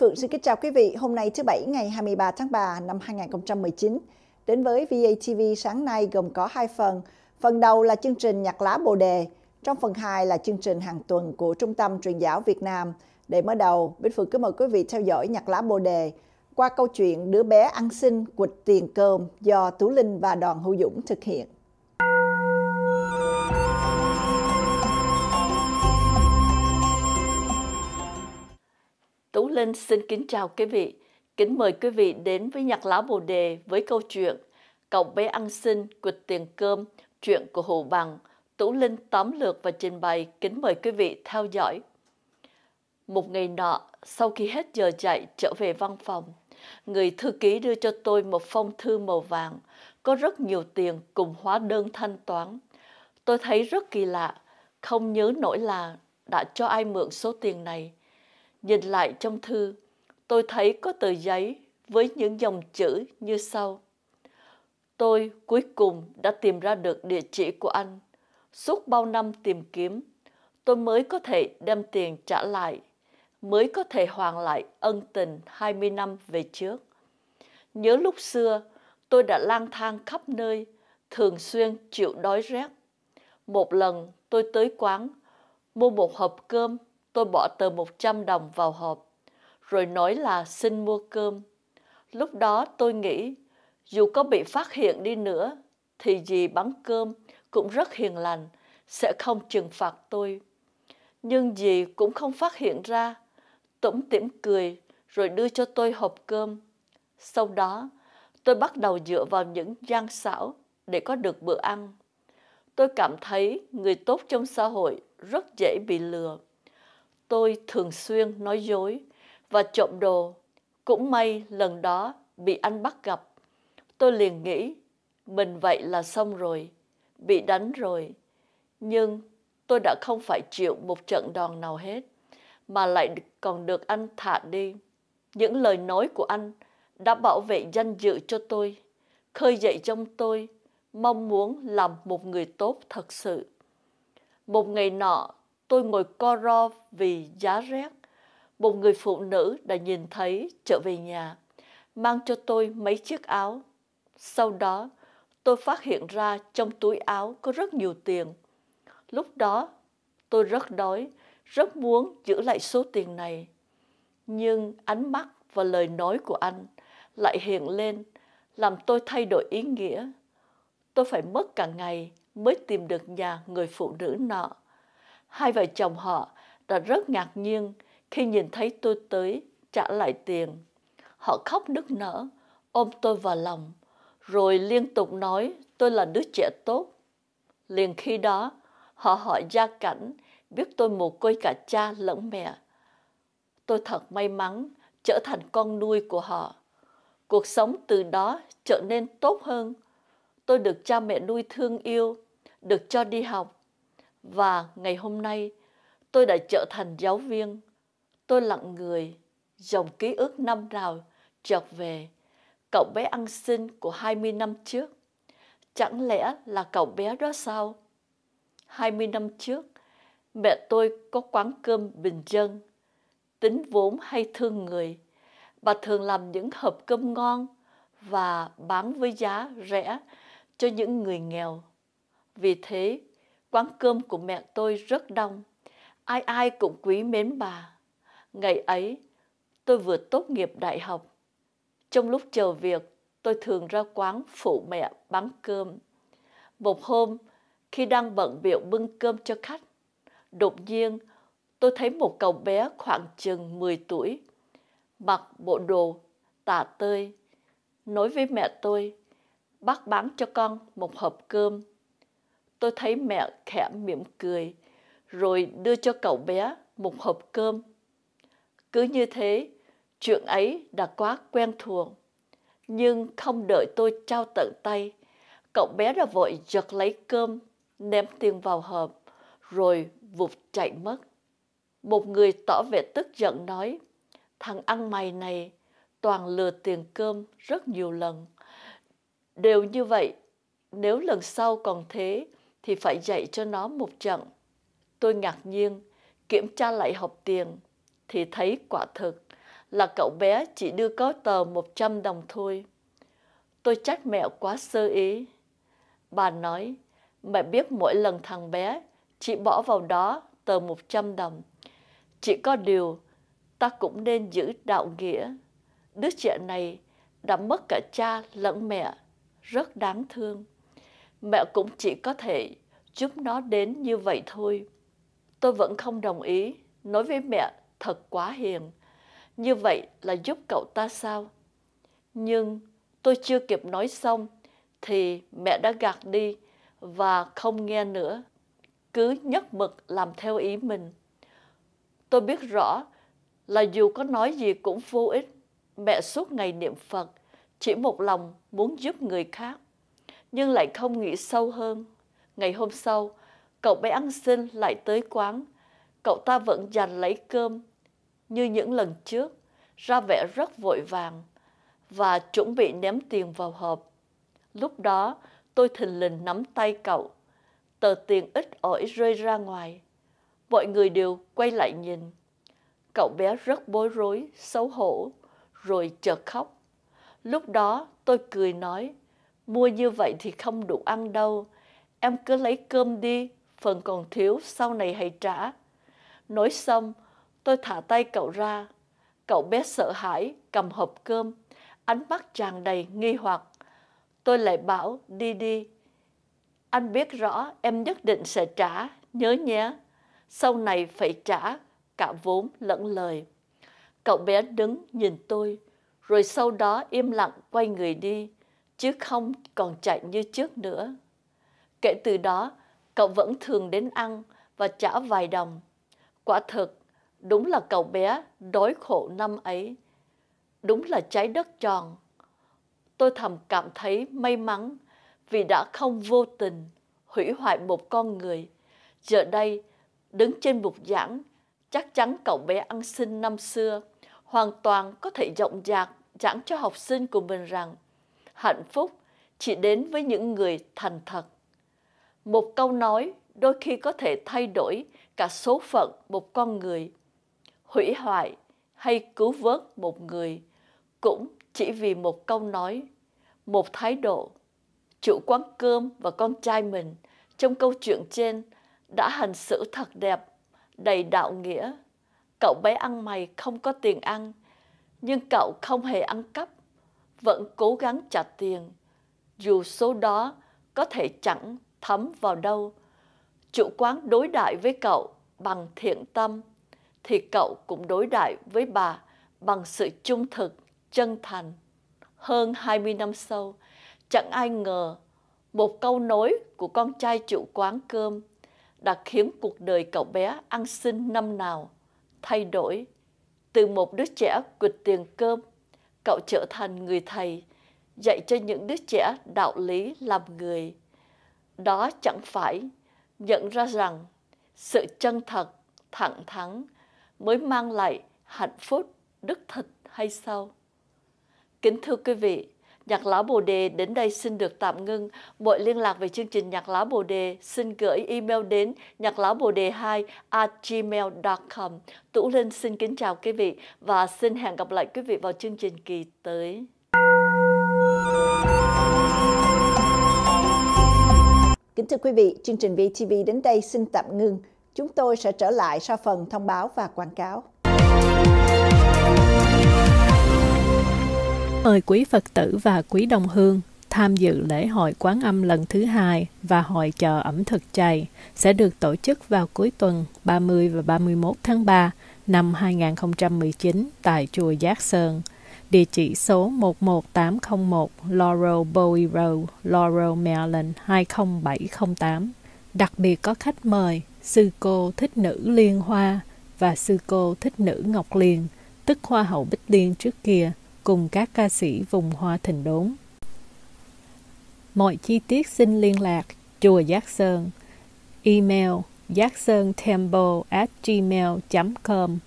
Phượng xin kính chào quý vị. Hôm nay thứ Bảy ngày 23 tháng 3 năm 2019. Đến với VATV sáng nay gồm có hai phần. Phần đầu là chương trình Nhạc lá Bồ Đề. Trong phần 2 là chương trình hàng tuần của Trung tâm Truyền giáo Việt Nam. Để mở đầu, Bích Phượng kính mời quý vị theo dõi Nhạc lá Bồ Đề qua câu chuyện đứa bé ăn xin quịch tiền cơm do Tú Linh và đoàn Hữu Dũng thực hiện. Tú Linh xin kính chào quý vị. Kính mời quý vị đến với nhạc lá bồ đề với câu chuyện Cậu bé ăn xin quỵt tiền cơm, chuyện của Hồ Bằng. Tú Linh tóm lược và trình bày kính mời quý vị theo dõi. Một ngày nọ, sau khi hết giờ chạy trở về văn phòng, người thư ký đưa cho tôi một phong thư màu vàng, có rất nhiều tiền cùng hóa đơn thanh toán. Tôi thấy rất kỳ lạ, không nhớ nổi là đã cho ai mượn số tiền này Nhìn lại trong thư, tôi thấy có tờ giấy với những dòng chữ như sau. Tôi cuối cùng đã tìm ra được địa chỉ của anh. Suốt bao năm tìm kiếm, tôi mới có thể đem tiền trả lại, mới có thể hoàn lại ân tình 20 năm về trước. Nhớ lúc xưa, tôi đã lang thang khắp nơi, thường xuyên chịu đói rét. Một lần tôi tới quán, mua một hộp cơm Tôi bỏ tờ 100 đồng vào hộp, rồi nói là xin mua cơm. Lúc đó tôi nghĩ, dù có bị phát hiện đi nữa, thì dì bán cơm cũng rất hiền lành, sẽ không trừng phạt tôi. Nhưng dì cũng không phát hiện ra, tủm tỉm cười rồi đưa cho tôi hộp cơm. Sau đó, tôi bắt đầu dựa vào những gian xảo để có được bữa ăn. Tôi cảm thấy người tốt trong xã hội rất dễ bị lừa tôi thường xuyên nói dối và trộm đồ. Cũng may lần đó bị anh bắt gặp. Tôi liền nghĩ, mình vậy là xong rồi, bị đánh rồi. Nhưng tôi đã không phải chịu một trận đòn nào hết, mà lại còn được anh thả đi. Những lời nói của anh đã bảo vệ danh dự cho tôi, khơi dậy trong tôi mong muốn làm một người tốt thật sự. Một ngày nọ, tôi ngồi co ro vì giá rét. Một người phụ nữ đã nhìn thấy trở về nhà, mang cho tôi mấy chiếc áo. Sau đó, tôi phát hiện ra trong túi áo có rất nhiều tiền. Lúc đó, tôi rất đói, rất muốn giữ lại số tiền này. Nhưng ánh mắt và lời nói của anh lại hiện lên, làm tôi thay đổi ý nghĩa. Tôi phải mất cả ngày mới tìm được nhà người phụ nữ nọ. Hai vợ chồng họ đã rất ngạc nhiên khi nhìn thấy tôi tới trả lại tiền. Họ khóc nức nở, ôm tôi vào lòng, rồi liên tục nói tôi là đứa trẻ tốt. Liền khi đó, họ hỏi gia cảnh biết tôi mồ côi cả cha lẫn mẹ. Tôi thật may mắn trở thành con nuôi của họ. Cuộc sống từ đó trở nên tốt hơn. Tôi được cha mẹ nuôi thương yêu, được cho đi học, và ngày hôm nay, tôi đã trở thành giáo viên. Tôi lặng người, dòng ký ức năm nào chợt về. Cậu bé ăn xin của 20 năm trước. Chẳng lẽ là cậu bé đó sao? 20 năm trước, mẹ tôi có quán cơm bình dân. Tính vốn hay thương người, bà thường làm những hộp cơm ngon và bán với giá rẻ cho những người nghèo. Vì thế, quán cơm của mẹ tôi rất đông. Ai ai cũng quý mến bà. Ngày ấy, tôi vừa tốt nghiệp đại học. Trong lúc chờ việc, tôi thường ra quán phụ mẹ bán cơm. Một hôm, khi đang bận biệu bưng cơm cho khách, đột nhiên tôi thấy một cậu bé khoảng chừng 10 tuổi, mặc bộ đồ tả tơi, nói với mẹ tôi, bác bán cho con một hộp cơm tôi thấy mẹ khẽ mỉm cười, rồi đưa cho cậu bé một hộp cơm. Cứ như thế, chuyện ấy đã quá quen thuộc. Nhưng không đợi tôi trao tận tay, cậu bé đã vội giật lấy cơm, ném tiền vào hộp, rồi vụt chạy mất. Một người tỏ vẻ tức giận nói, thằng ăn mày này toàn lừa tiền cơm rất nhiều lần. Đều như vậy, nếu lần sau còn thế, thì phải dạy cho nó một trận. Tôi ngạc nhiên, kiểm tra lại học tiền, thì thấy quả thực là cậu bé chỉ đưa có tờ 100 đồng thôi. Tôi trách mẹ quá sơ ý. Bà nói, mẹ biết mỗi lần thằng bé chị bỏ vào đó tờ 100 đồng. Chỉ có điều, ta cũng nên giữ đạo nghĩa. Đứa trẻ này đã mất cả cha lẫn mẹ, rất đáng thương mẹ cũng chỉ có thể giúp nó đến như vậy thôi. Tôi vẫn không đồng ý, nói với mẹ thật quá hiền. Như vậy là giúp cậu ta sao? Nhưng tôi chưa kịp nói xong thì mẹ đã gạt đi và không nghe nữa. Cứ nhất mực làm theo ý mình. Tôi biết rõ là dù có nói gì cũng vô ích. Mẹ suốt ngày niệm Phật, chỉ một lòng muốn giúp người khác nhưng lại không nghĩ sâu hơn. Ngày hôm sau, cậu bé ăn xin lại tới quán. Cậu ta vẫn giành lấy cơm như những lần trước, ra vẻ rất vội vàng và chuẩn bị ném tiền vào hộp. Lúc đó, tôi thình lình nắm tay cậu. Tờ tiền ít ỏi rơi ra ngoài. Mọi người đều quay lại nhìn. Cậu bé rất bối rối, xấu hổ, rồi chợt khóc. Lúc đó tôi cười nói, mua như vậy thì không đủ ăn đâu. Em cứ lấy cơm đi, phần còn thiếu sau này hãy trả. Nói xong, tôi thả tay cậu ra. Cậu bé sợ hãi, cầm hộp cơm, ánh mắt tràn đầy nghi hoặc. Tôi lại bảo đi đi. Anh biết rõ em nhất định sẽ trả, nhớ nhé. Sau này phải trả cả vốn lẫn lời. Cậu bé đứng nhìn tôi, rồi sau đó im lặng quay người đi chứ không còn chạy như trước nữa. Kể từ đó, cậu vẫn thường đến ăn và trả vài đồng. Quả thực, đúng là cậu bé đói khổ năm ấy. Đúng là trái đất tròn. Tôi thầm cảm thấy may mắn vì đã không vô tình hủy hoại một con người. Giờ đây, đứng trên bục giảng, chắc chắn cậu bé ăn xin năm xưa hoàn toàn có thể rộng rạc giảng cho học sinh của mình rằng hạnh phúc chỉ đến với những người thành thật. Một câu nói đôi khi có thể thay đổi cả số phận một con người. Hủy hoại hay cứu vớt một người cũng chỉ vì một câu nói, một thái độ. Chủ quán cơm và con trai mình trong câu chuyện trên đã hành xử thật đẹp, đầy đạo nghĩa. Cậu bé ăn mày không có tiền ăn, nhưng cậu không hề ăn cắp vẫn cố gắng trả tiền, dù số đó có thể chẳng thấm vào đâu. Chủ quán đối đại với cậu bằng thiện tâm, thì cậu cũng đối đại với bà bằng sự trung thực, chân thành. Hơn 20 năm sau, chẳng ai ngờ một câu nói của con trai chủ quán cơm đã khiến cuộc đời cậu bé ăn xin năm nào thay đổi từ một đứa trẻ quỵt tiền cơm cậu trở thành người thầy dạy cho những đứa trẻ đạo lý làm người. Đó chẳng phải nhận ra rằng sự chân thật, thẳng thắn mới mang lại hạnh phúc, đức thực hay sao? Kính thưa quý vị, Nhạc lá Bồ Đề đến đây xin được tạm ngưng. Mọi liên lạc về chương trình Nhạc lá Bồ Đề xin gửi email đến nhạc lá bồ đề 2 gmail.com. Tủ Linh xin kính chào quý vị và xin hẹn gặp lại quý vị vào chương trình kỳ tới. Kính thưa quý vị, chương trình VTV đến đây xin tạm ngưng. Chúng tôi sẽ trở lại sau phần thông báo và quảng cáo. mời quý Phật tử và quý đồng hương tham dự lễ hội quán âm lần thứ hai và hội chợ ẩm thực chay sẽ được tổ chức vào cuối tuần 30 và 31 tháng 3 năm 2019 tại chùa Giác Sơn, địa chỉ số 11801 Laurel Bowie Road, Laurel, Maryland 20708. Đặc biệt có khách mời sư cô Thích Nữ Liên Hoa và sư cô Thích Nữ Ngọc Liên, tức Hoa hậu Bích Liên trước kia – cùng các ca sĩ vùng hoa thịnh đốn. Mọi chi tiết xin liên lạc Chùa Giác Sơn Email giác sơn temple at gmail.com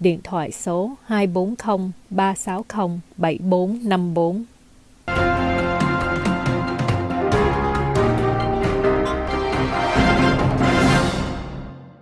Điện thoại số 240 360 7454